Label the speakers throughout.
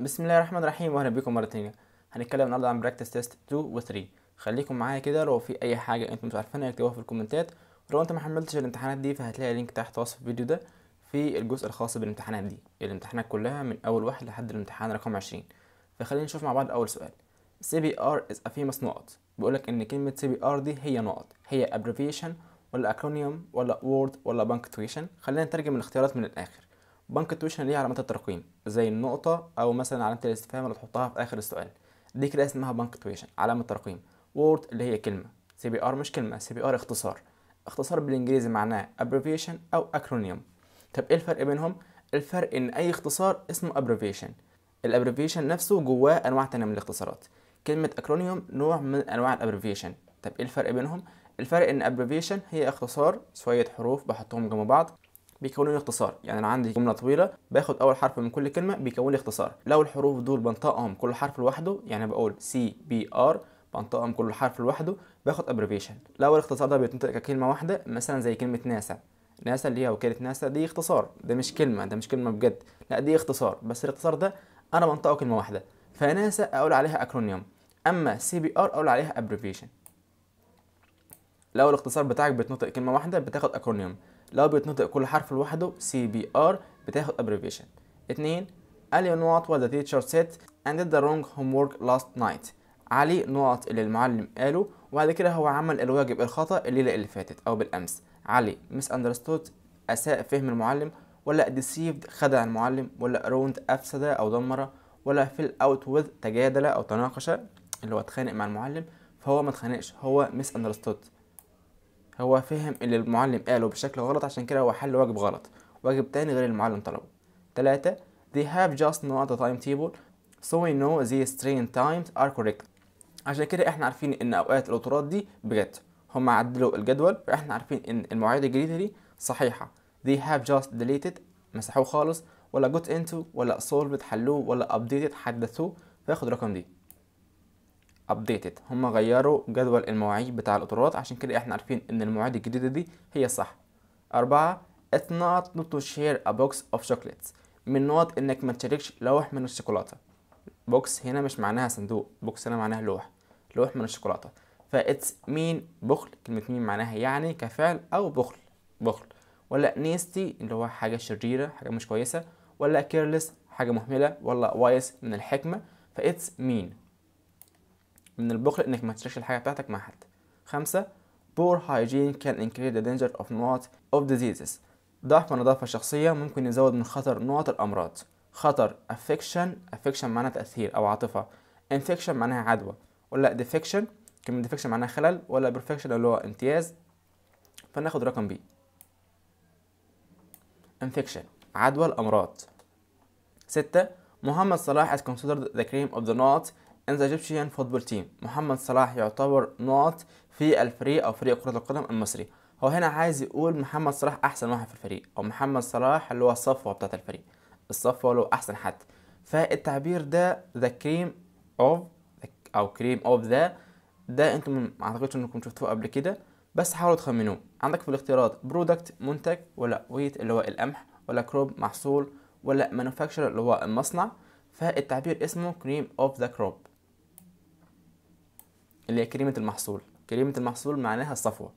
Speaker 1: بسم الله الرحمن الرحيم واهلا بكم مره تانية هنتكلم النهارده عن براكتس تيست 2 و 3 خليكم معايا كده لو في اي حاجه انتم مش عارفينها اكتبوها في الكومنتات ولو انت ما حملتش الامتحانات دي فهتلاقي لينك تحت وصف الفيديو ده في الجزء الخاص بالامتحانات دي الامتحانات كلها من اول واحد لحد الامتحان رقم 20 فخلينا نشوف مع بعض اول سؤال سي بي ار از افيمس نقط لك ان كلمه سي بي ار دي هي نقط هي ابريفيشن ولا اكرونيوم ولا وورد ولا بانكتويشن خلينا نترجم الاختيارات من الاخر بنك التويشن ليه علامات الترقيم زي النقطة أو مثلا علامة الاستفهام اللي تحطها في آخر السؤال دي كده اسمها بنك تويشن علامة ترقيم وورد اللي هي كلمة سي بي ار مش كلمة سي بي ار اختصار اختصار بالإنجليزي معناه abbreviation أو acronym طب إيه الفرق بينهم؟ الفرق إن أي اختصار اسمه abbreviation الابريفيشن نفسه جواه أنواع تانية من الاختصارات كلمة اكرونيوم نوع من أنواع الابريفيشن طب إيه الفرق بينهم؟ الفرق إن abbreviation هي اختصار شوية حروف بحطهم جنب بعض بيكونوا لي اختصار يعني انا عندي جمله طويله باخد اول حرف من كل كلمه بيكون لي اختصار لو الحروف دول بنطقهم كل حرف لوحده يعني بقول سي بي ار بنطقهم كل حرف لوحده باخد ابريفيشن لو الاختصار ده بيتنطق ككلمه واحده مثلا زي كلمه ناسا ناسا اللي هي وكاله ناسا دي اختصار ده مش كلمه ده مش كلمه بجد لا دي اختصار بس الاختصار ده انا بنطقه كلمه واحده فناسا اقول عليها اكرونيوم اما سي بي ار اقول عليها ابريفيشن لو الاختصار بتاعك بتنطق كلمه واحده بتاخد اكرونيوم لو بيتنطق كل حرف لوحده سي بي ار بتاخد abbreviation اتنين علي نقط وذا تيتشر سيت اند ذا رونج هوم وورك لاست نايت علي نقط اللي المعلم قاله وبعد كده هو عمل الواجب الخطأ الليلة اللي فاتت أو بالأمس علي misunderstood أساء فهم المعلم ولا ديسيفد خدع المعلم ولا روند أفسد أو دمر ولا fill out with تجادل أو تناقش اللي هو اتخانق مع المعلم فهو ما اتخانقش هو misunderstood هو فهم اللي المعلم قاله بشكل غلط عشان كده هو حل واجب غلط واجب تاني غير المعلم طلبه تلاتة they have just not the timetable so we know these train times are correct عشان كده احنا عارفين ان اوقات الاطراد دي بجد هم عدلوا الجدول فاحنا عارفين ان المواعيد الجديده دي صحيحه they have just deleted مسحوه خالص ولا got into ولا solved حلوه ولا updated حدثوه فياخد الرقم دي ابديتد هم غيروا جدول المواعيد بتاع القطارات عشان كده احنا عارفين ان المواعيد الجديده دي هي الصح أربعة it's not not to share a box of chocolates من نقط انك ما تشاركش لوح من الشوكولاته بوكس هنا مش معناها صندوق بوكس هنا معناها لوح لوح من الشوكولاته فاتس مين بخل كلمه مين معناها يعني كفعل او بخل بخل ولا نيستي اللي هو حاجه شريره حاجه مش كويسه ولا كيرلس حاجه مهمله ولا وايس من الحكمه فاتس مين من البخل انك ما تشتريش الحاجه بتاعتك مع حد خمسة poor hygiene can increase the danger of not of diseases ضعف النظافة الشخصية ممكن يزود من خطر نوع الأمراض خطر affection affection معناها تأثير أو عاطفة infection معناها عدوى ولا defection كلمة defection معناها خلل ولا perfection اللي هو امتياز فناخد رقم B infection عدوى الأمراض ستة محمد صلاح is considered the cream of the knot ان ذا ايجيبشن فوتبول تيم محمد صلاح يعتبر نقط في الفريق او فريق كره القدم المصري هو هنا عايز يقول محمد صلاح احسن واحد في الفريق او محمد صلاح اللي هو الصفوه بتاعه الفريق الصفوه اللي هو احسن حد فالتعبير ده ذا كريم اوف او كريم اوف ذا ده انتم ما اعتقدش انكم شفتوه قبل كده بس حاولوا تخمنوه عندك في الاختيارات برودكت منتج ولا ويت اللي هو القمح ولا كروب محصول ولا مانوفاكتشر اللي هو المصنع فالتعبير اسمه كريم اوف ذا كروب اللي هي كريمة المحصول كريمة المحصول معناها الصفوة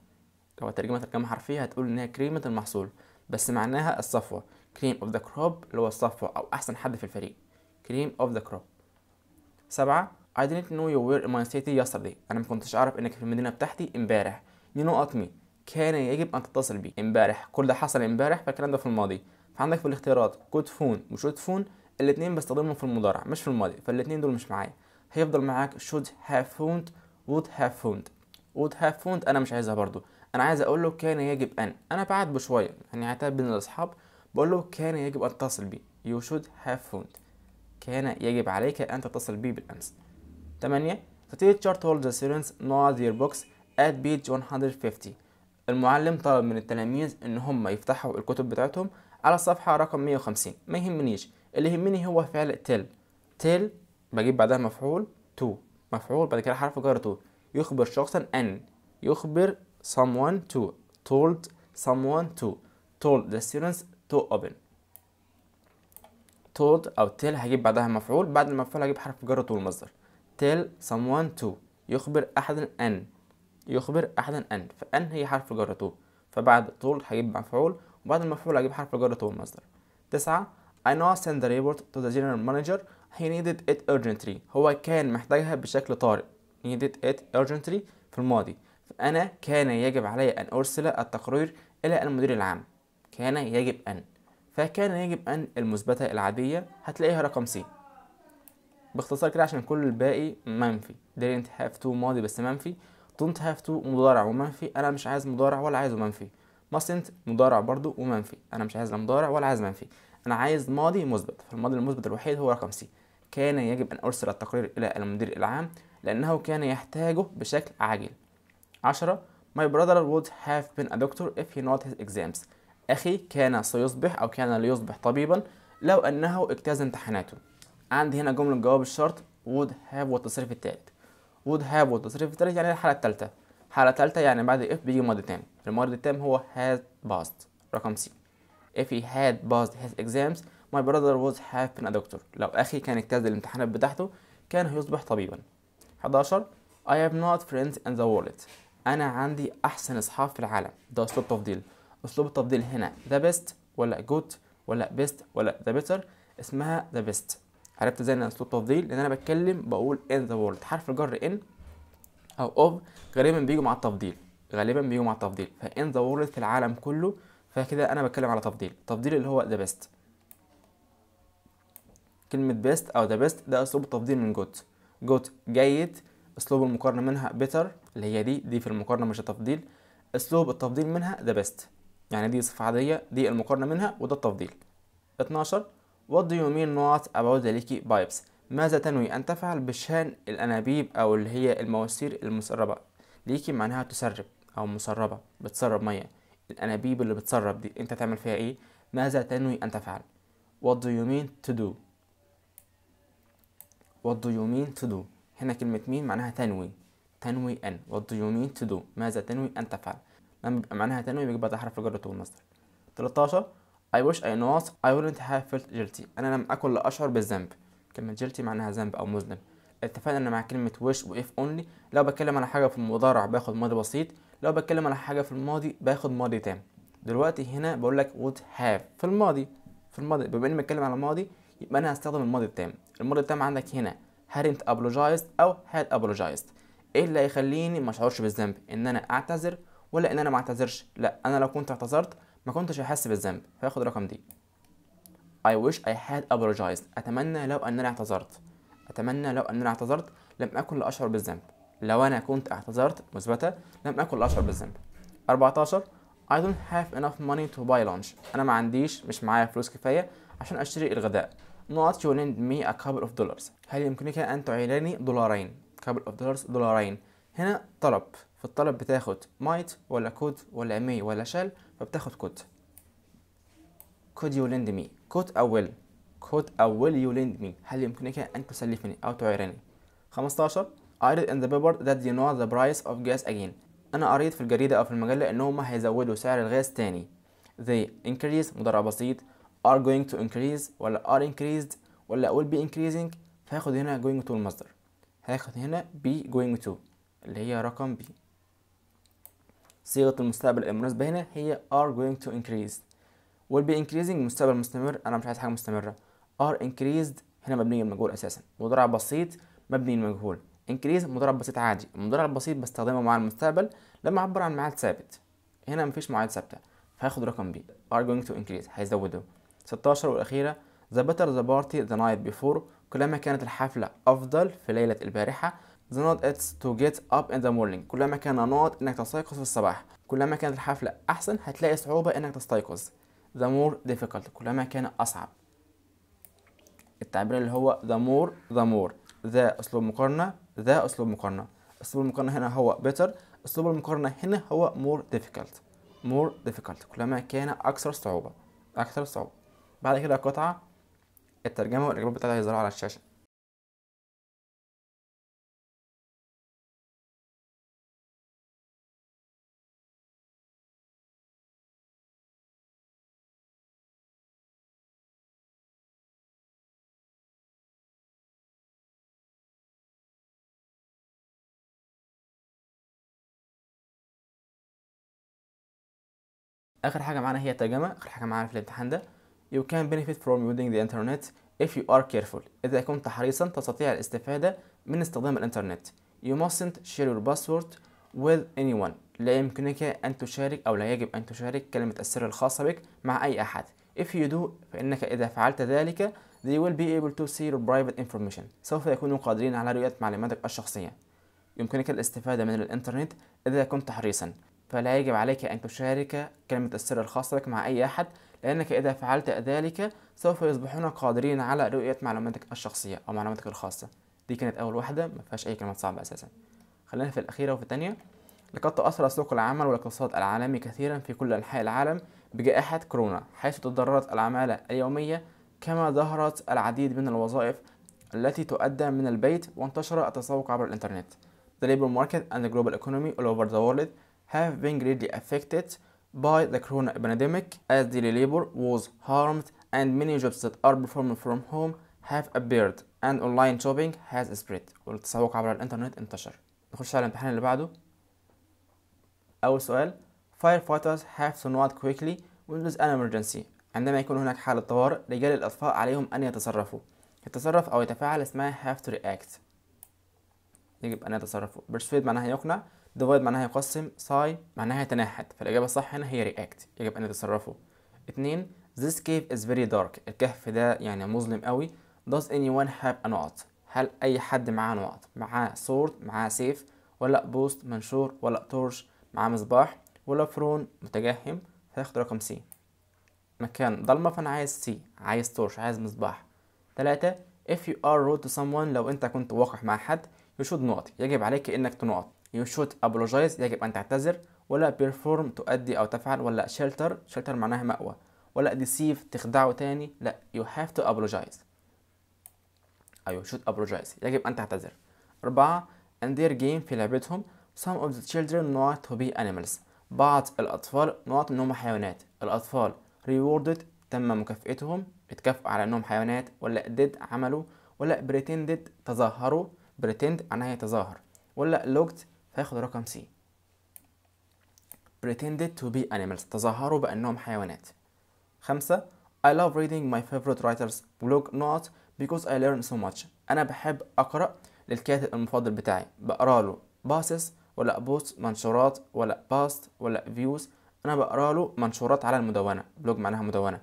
Speaker 1: لو ترجمة ترجمة حرفية هتقول إن هي كريمة المحصول بس معناها الصفوة كريم أوف ذا كروب اللي هو الصفوة أو أحسن حد في الفريق كريم أوف ذا كروب سبعة I didn't know you were in my city yesterday أنا ما كنتش أعرف إنك في المدينة بتاعتي إمبارح You know at me كان يجب أن تتصل بي إمبارح كل ده حصل إمبارح فالكلام ده في الماضي فعندك في الاختيارات كود فون وشود فون الاتنين بستخدمهم في المضارع مش في الماضي فالاتنين دول مش معايا هيفضل معاك should have phoned would have found would have found انا مش عايزها برضو انا عايز اقول له كان يجب ان انا بعاتبه شويه يعني عتاب بين الاصحاب بقول له كان يجب ان تصل بي you should have found كان يجب عليك ان تتصل بي بالامس 8 The teacher told the students not their books at page 150 المعلم طلب من التلاميذ ان هم يفتحوا الكتب بتاعتهم على الصفحه رقم 150 ما يهمنيش اللي يهمني هو فعل تل تل بجيب بعدها مفعول تو مفعول بعد كده حرف جرته يخبر شخصا أن يخبر someone to told someone to told the students to open told أو tell هجيب بعدها مفعول بعد المفعول هجيب حرف جرته والمصدر tell someone to يخبر أحدا أن يخبر أحدا أن فأن هي حرف جر to فبعد told هجيب مفعول وبعد المفعول هجيب حرف جر to والمصدر تسعة I now send the report to the general manager he needed it urgently هو كان محتاجها بشكل طارئ needed it urgently في الماضي فأنا كان يجب علي أن أرسل التقرير إلى المدير العام كان يجب أن فكان يجب أن المثبتة العادية هتلاقيها رقم سي باختصار كده عشان كل الباقي منفي didn't have to ماضي بس منفي don't have to مضارع ومنفي أنا مش عايز مضارع ولا عايزه منفي mustn't مضارع برضو ومنفي أنا مش عايز لا مضارع ولا عايز منفي انا عايز ماضي مثبت فالماضي المثبت الوحيد هو رقم سي كان يجب ان ارسل التقرير الى المدير العام لانه كان يحتاجه بشكل عاجل 10 My brother would have been a doctor if he not his exams أخي كان سيصبح أو كان ليصبح طبيبا لو أنه اجتاز امتحاناته عندي هنا جملة جواب الشرط would have والتصريف الثالث would have والتصريف الثالث يعني الحالة الثالثة حالة ثالثة يعني بعد if بيجي ماضي تام الماضي التام هو has passed رقم سي if he had passed his exams my brother was half been a doctor لو أخي كان اجتاز الامتحانات بتاعته كان هيصبح طبيبا 11 I have not friends in the world أنا عندي أحسن أصحاب في العالم ده أسلوب تفضيل أسلوب التفضيل هنا the best ولا good ولا best ولا the better اسمها the best عرفت ازاي ان اسلوب تفضيل لان انا بتكلم بقول in the world حرف الجر in او of غالبا بيجوا مع التفضيل غالبا بيجوا مع التفضيل فان ذا وورلد في العالم كله فكده انا بتكلم على تفضيل تفضيل اللي هو ذا بيست كلمه بيست او ذا بيست ده اسلوب التفضيل من جوت جوت جيد اسلوب المقارنه منها بيتر اللي هي دي دي في المقارنه مش التفضيل اسلوب التفضيل منها ذا بيست يعني دي صفه عاديه دي المقارنه منها وده التفضيل 12 What do you mean not about the leaky pipes ماذا تنوي أن تفعل بشان الأنابيب أو اللي هي المواسير المسربة ليكي معناها تسرب أو مسربة بتسرب مية الأنابيب اللي بتسرب دي أنت تعمل فيها إيه ماذا تنوي أن تفعل what do you mean to do what do you mean to do هنا كلمة مين معناها تنوي تنوي أن what do you mean to do ماذا تنوي أن تفعل لما بيبقى معناها تنوي بيجيب بعد حرف الجر طول المصدر 13 I wish I know I wouldn't have felt guilty أنا لم أكن لأشعر بالذنب كلمة guilty معناها ذنب أو مذنب اتفقنا مع كلمة وش وإف أونلي لو بتكلم على حاجة في المضارع باخد ماضي بسيط لو بتكلم على حاجة في الماضي باخد ماضي تام دلوقتي هنا بقول لك would have في الماضي في الماضي بما اني بتكلم على الماضي يبقى انا هستخدم الماضي التام الماضي التام عندك هنا hadn't apologized او had apologized ايه اللي هيخليني ما اشعرش بالذنب ان انا اعتذر ولا ان انا ما اعتذرش لا انا لو كنت اعتذرت ما كنتش هحس بالذنب فاخد رقم دي I wish I had apologized اتمنى لو ان انا اعتذرت أتمنى لو أنا اعتذرت لم أكن لأشعر بالذنب لو أنا كنت اعتذرت مثبتة لم أكن لأشعر بالذنب 14 I don't have enough money to buy lunch أنا ما عنديش مش معايا فلوس كفاية عشان أشتري الغداء Not you lend me a couple of dollars هل يمكنك أن تعيرني دولارين couple of dollars دولارين هنا طلب في الطلب بتاخد might ولا could ولا may ولا shall فبتاخد could could you lend me could أو will could أو will you lend me هل يمكنك أن تسلفني أو تعيرني 15 I read in the paper that you know the price of gas again أنا قريت في الجريدة أو في المجلة إنهم هيزودوا سعر الغاز تاني they increase مضارع بسيط are going to increase ولا are increased ولا will be increasing فهاخد هنا going to المصدر هاخد هنا be going to اللي هي رقم B صيغة المستقبل المناسبة هنا هي are going to increase will be increasing مستقبل مستمر أنا مش عايز حاجة مستمرة ار increased هنا مبني المجهول اساسا مضارع بسيط مبني المجهول increase مضارع بسيط عادي المضارع البسيط بستخدمه مع المستقبل لما اعبر عن ميعاد ثابت هنا مفيش معاد ثابته فهاخد رقم بي are going to increase هيزوده 16 والاخيره the better the party the night before كلما كانت الحفله افضل في ليله البارحه the not it's to get up in the morning كلما كان نوت انك تستيقظ في الصباح كلما كانت الحفله احسن هتلاقي صعوبه انك تستيقظ the more difficult كلما كان اصعب التعبير اللي هو the more the more ذا أسلوب مقارنة ذا أسلوب مقارنة أسلوب المقارنة هنا هو better أسلوب المقارنة هنا هو more difficult more difficult كلما كان أكثر صعوبة أكثر صعوبة بعد كده قطعة الترجمة والإجابات بتاعتها هيظهروا على الشاشة اخر حاجه معانا هي ترجمه اخر حاجه معانا في الامتحان ده you can benefit from using the internet if you are careful اذا كنت حريصا تستطيع الاستفاده من استخدام الانترنت you mustn't share your password with anyone لا يمكنك ان تشارك او لا يجب ان تشارك كلمه السر الخاصه بك مع اي احد if you do فانك اذا فعلت ذلك they will be able to see your private information سوف يكونوا قادرين على رؤيه معلوماتك الشخصيه يمكنك الاستفاده من الانترنت اذا كنت حريصا فلا يجب عليك أن تشارك كلمة السر الخاصة بك مع أي أحد لأنك إذا فعلت ذلك سوف يصبحون قادرين على رؤية معلوماتك الشخصية أو معلوماتك الخاصة دي كانت أول واحدة ما فيهاش أي كلمات صعبة أساسا خلينا في الأخيرة وفي الثانية لقد تأثر سوق العمل والاقتصاد العالمي كثيرا في كل أنحاء العالم بجائحة كورونا حيث تضررت العمالة اليومية كما ظهرت العديد من الوظائف التي تؤدى من البيت وانتشر التسوق عبر الإنترنت The labor market and the global economy all over the world have been greatly affected by the corona pandemic as daily labor was harmed and many jobs that are performed from home have appeared and online shopping has spread والتسوق عبر الانترنت انتشر نخش على الامتحان اللي بعده اول سؤال firefighters have to not quickly when there is an emergency عندما يكون هناك حالة طوارئ رجال الأطفاء عليهم أن يتصرفوا يتصرف أو يتفاعل اسمها have to react يجب أن يتصرفوا persuade معناها يقنع ديفايد معناها يقسم ساي معناها يتنحت فالاجابه الصح هنا هي رياكت يجب ان يتصرفوا اتنين this cave is very dark الكهف ده يعني مظلم قوي does anyone have a knot هل اي حد معاه نقط معاه sword معاه سيف ولا بوست منشور ولا تورش معاه مصباح ولا فرون متجهم هياخد رقم سي مكان ضلمه فانا عايز سي عايز تورش عايز مصباح تلاتة if you are rude to someone لو انت كنت وقح مع حد you should not يجب عليك انك تنقط you should apologize يجب أن تعتذر ولا perform تؤدي أو تفعل ولا shelter shelter معناها مأوى ولا deceive تخدعه تاني لا you have to apologize أو you should apologize يجب أن تعتذر أربعة in their game في لعبتهم some of the children not to be animals بعض الأطفال not إنهم حيوانات الأطفال rewarded تم مكافئتهم اتكافئوا على إنهم حيوانات ولا did عملوا ولا pretended تظاهروا pretend معناها يتظاهر ولا looked فياخد رقم سي pretended to be animals تظاهروا بأنهم حيوانات خمسة I love reading my favorite writers blog not because I learn so much أنا بحب أقرأ للكاتب المفضل بتاعي بقرا له باسس ولا بوست منشورات ولا باست ولا فيوز أنا بقرا له منشورات على المدونة بلوج معناها مدونة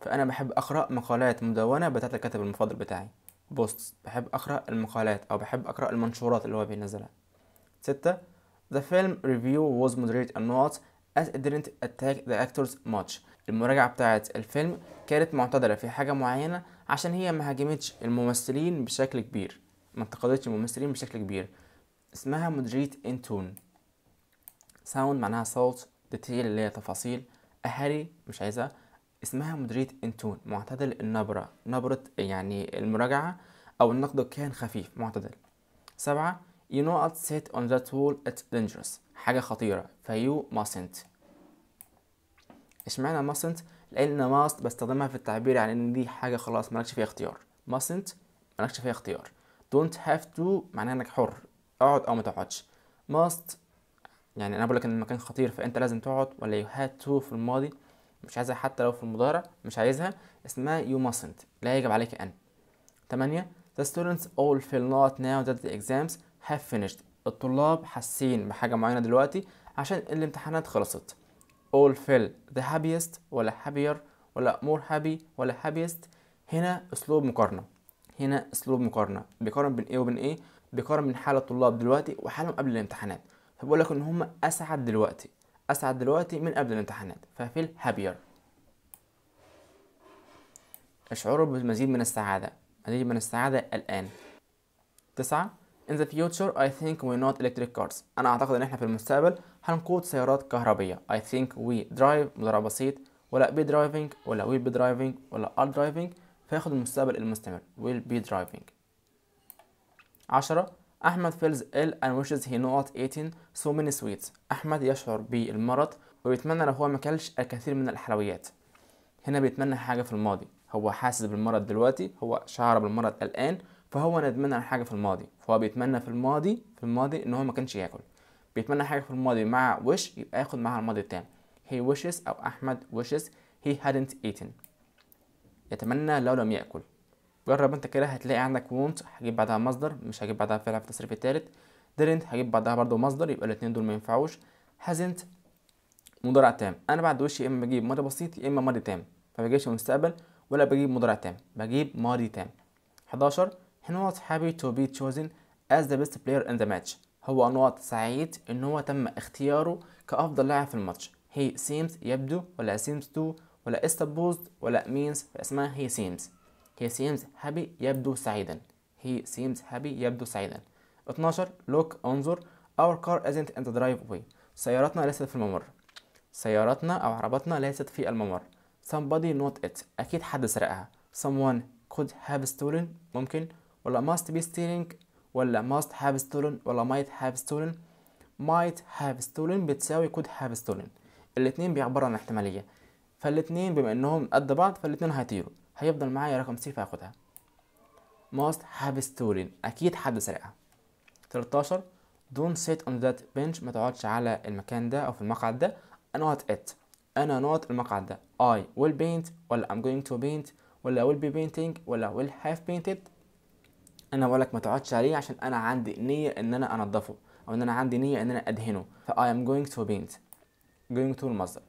Speaker 1: فأنا بحب أقرأ مقالات مدونة بتاعت الكاتب المفضل بتاعي بوست بحب أقرأ المقالات أو بحب أقرأ المنشورات اللي هو بينزلها ستة The film review was moderate and not as it didn't attack the actors much المراجعة بتاعة الفيلم كانت معتدلة في حاجة معينة عشان هي ما هاجمتش الممثلين بشكل كبير ما انتقدتش الممثلين بشكل كبير اسمها مدريت ان تون ساوند معناها صوت ديتيل اللي هي تفاصيل اهري مش عايزها اسمها مدريت ان تون معتدل النبرة نبرة يعني المراجعة او النقد كان خفيف معتدل سبعة You know not sit on that wall, it's dangerous. حاجة خطيرة. you mustn't. اشمعنى mustn't؟ لأن must بستخدمها في التعبير عن يعني إن دي حاجة خلاص مالكش فيها اختيار. mustn't مالكش فيها اختيار. don't have to معناها إنك حر. اقعد أو ما تقعدش. must يعني أنا بقولك إن المكان خطير فأنت لازم تقعد ولا you had to في الماضي مش عايزها حتى لو في المضارع مش عايزها اسمها you mustn't لا يجب عليك أن. 8 The students all feel not now that the exams have finished الطلاب حاسين بحاجة معينة دلوقتي عشان الامتحانات خلصت all feel the happiest ولا happier ولا more happy ولا happiest هنا اسلوب مقارنة هنا اسلوب مقارنة بيقارن بين ايه وبين ايه بيقارن بين حال الطلاب دلوقتي وحالهم قبل الامتحانات فبقول لك ان هم اسعد دلوقتي اسعد دلوقتي من قبل الامتحانات ففيل happier اشعروا بالمزيد من السعادة مزيد من السعادة الآن تسعة In the future I think we not electric cars أنا أعتقد إن إحنا في المستقبل هنقود سيارات كهربية I think we drive مضارع بسيط ولا be driving ولا will be driving ولا are driving فياخد المستقبل المستمر will be driving عشرة أحمد feels ill and wishes he not eating so many sweets أحمد يشعر بالمرض وبيتمنى لو هو مكلش الكثير من الحلويات هنا بيتمنى حاجة في الماضي هو حاسس بالمرض دلوقتي هو شعر بالمرض الآن فهو ندمان على حاجه في الماضي فهو بيتمنى في الماضي في الماضي ان هو ما كانش ياكل بيتمنى حاجه في الماضي مع وش يبقى ياخد معاها الماضي التام he wishes او احمد wishes he hadn't eaten يتمنى لو لم ياكل جرب انت كده هتلاقي عندك won't هجيب بعدها مصدر مش هجيب بعدها فعل في التصريف التالت didn't هجيب بعدها برضو مصدر يبقى الاتنين دول ما ينفعوش hasn't مضارع تام انا بعد وش يا اما بجيب ماضي بسيط يا اما ماضي تام فبجيبش مستقبل ولا بجيب مضارع تام بجيب ماضي تام 11 he was happy to be chosen as the best player in the match هو نواط سعيد ان هو تم اختياره كافضل لاعب في الماتش he seems يبدو ولا seems to ولا is supposed ولا means اسمها he seems he seems happy يبدو سعيدا he seems happy يبدو سعيدا 12 look انظر our car isn't in the driveway سيارتنا ليست في الممر سيارتنا او عربتنا ليست في الممر somebody not it اكيد حد سرقها someone could have stolen ممكن ولا must be stealing ولا must have stolen ولا might have stolen might have stolen بتساوي could have stolen الاثنين بيعبروا عن احتمالية فالاثنين بما انهم قد بعض فالاثنين هيطيروا هيفضل معايا رقم سي فاخدها must have stolen اكيد حد سرقها 13 don't sit on that bench ما تقعدش على المكان ده او في المقعد ده not it انا نوت المقعد ده I will paint ولا I'm going to paint ولا will be painting ولا will have painted انا بقول لك ما تقعدش عليه عشان انا عندي نيه ان انا انضفه او ان انا عندي نيه ان انا ادهنه ف I am going to paint going to المصدر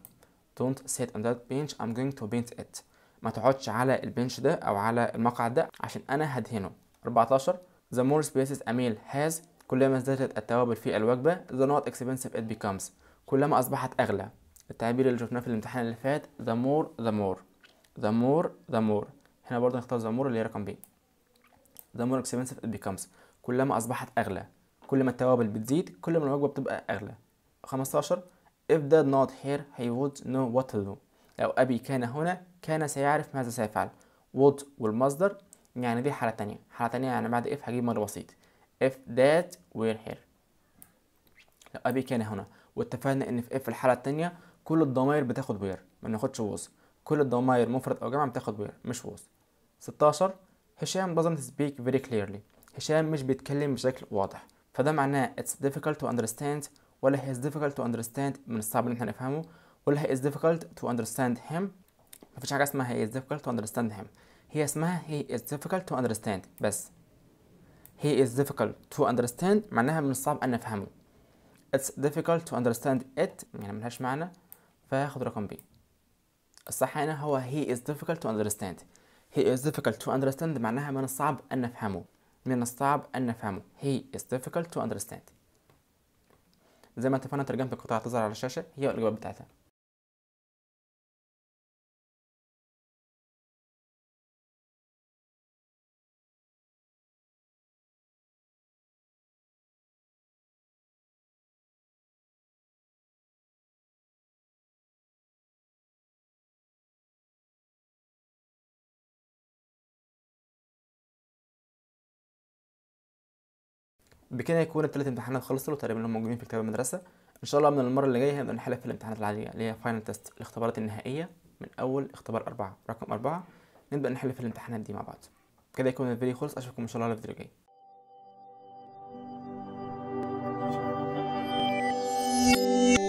Speaker 1: don't sit on that bench I'm going to paint it ما تقعدش على البنش ده او على المقعد ده عشان انا هدهنه 14 the more spaces a meal has كلما ازدادت التوابل في الوجبه the not expensive it becomes كلما اصبحت اغلى التعبير اللي شفناه في الامتحان اللي فات the more the more the more the more هنا برضه نختار the more اللي هي رقم ب the more expensive it becomes كلما أصبحت أغلى كل ما التوابل بتزيد كل ما الوجبة بتبقى أغلى 15 if did not here he would know what to do لو أبي كان هنا كان سيعرف ماذا سيفعل would والمصدر يعني دي حالة تانية حالة تانية يعني بعد if هجيب مرة بسيط if that were here لو أبي كان هنا واتفقنا إن في if الحالة التانية كل الضمائر بتاخد where ما بناخدش was كل الضمائر مفرد أو جمع بتاخد where مش was 16 هشام doesn't speak very clearly هشام مش بيتكلم بشكل واضح فده معناه it's difficult to understand ولا he is difficult to understand من الصعب ان احنا نفهمه ولا he is difficult to understand him مفيش حاجة اسمها he is difficult to understand him هي اسمها he is difficult to understand بس he is difficult to understand معناها من الصعب ان نفهمه it's difficult to understand it يعني ملهاش معنى فهاخد رقم B الصح هنا هو he is difficult to understand He is difficult to understand معناها من الصعب أن نفهمه من الصعب أن نفهمه He is difficult to understand زي ما اتفقنا ترجمة القطاع تظهر على الشاشة هي الإجابة بتاعتها بكده يكون التلات امتحانات خلصوا تقريبا هم موجودين في كتاب المدرسه ان شاء الله من المره اللي جايه هنبدا نحل في الامتحانات العاديه اللي هي فاينل تيست الاختبارات النهائيه من اول اختبار أربعة رقم أربعة نبدا نحل في الامتحانات دي مع بعض كده يكون الفيديو خلص اشوفكم ان شاء الله في الفيديو الجاي